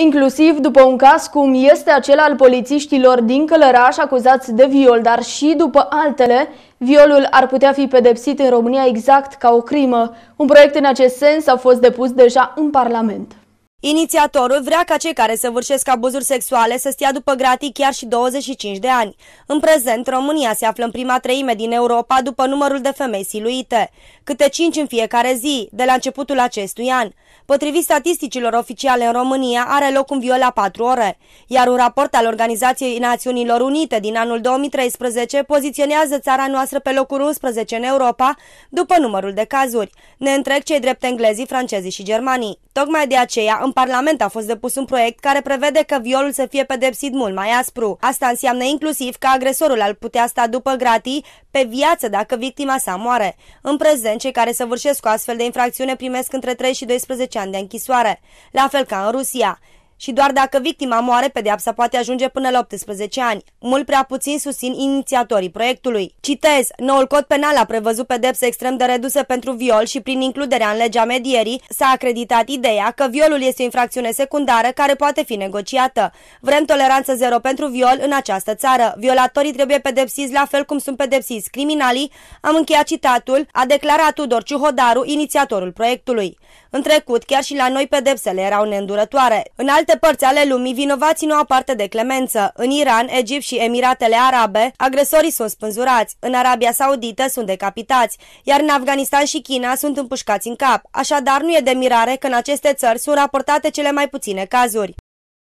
Inclusiv după un caz cum este acela al polițiștilor din Călăraș acuzați de viol, dar și după altele, violul ar putea fi pedepsit în România exact ca o crimă. Un proiect în acest sens a fost depus deja în Parlament. Inițiatorul vrea ca cei care săvârșesc abuzuri sexuale să stea după gratii chiar și 25 de ani. În prezent, România se află în prima treime din Europa după numărul de femei siluite, câte 5 în fiecare zi, de la începutul acestui an. Potrivit statisticilor oficiale în România, are loc un viol la 4 ore, iar un raport al Organizației Națiunilor Unite din anul 2013 poziționează țara noastră pe locul 11 în Europa după numărul de cazuri. Ne întreg cei drept englezii, francezii și germanii. Tocmai de aceea, în Parlament a fost depus un proiect care prevede că violul să fie pedepsit mult mai aspru. Asta înseamnă inclusiv că agresorul ar putea sta după gratii pe viață dacă victima sa moare. În prezent, cei care săvârșesc o astfel de infracțiune primesc între 3 și 12 ani de închisoare, la fel ca în Rusia și doar dacă victima moare, pedeapsa poate ajunge până la 18 ani. Mult prea puțin susțin inițiatorii proiectului. Citez, noul cod penal a prevăzut pedepse extrem de reduse pentru viol și prin includerea în legea medierii s-a acreditat ideea că violul este o infracțiune secundară care poate fi negociată. Vrem toleranță zero pentru viol în această țară. Violatorii trebuie pedepsiți la fel cum sunt pedepsiți criminalii, am încheiat citatul, a declarat Tudor Ciuhodaru, inițiatorul proiectului. În trecut, chiar și la noi pedepsele erau neîndurătoare. În alt alte părți ale lumii, vinovații nu au parte de clemență. În Iran, Egipt și Emiratele Arabe, agresorii sunt spânzurați. În Arabia Saudită sunt decapitați, iar în Afganistan și China sunt împușcați în cap. Așadar, nu e de mirare că în aceste țări sunt raportate cele mai puține cazuri.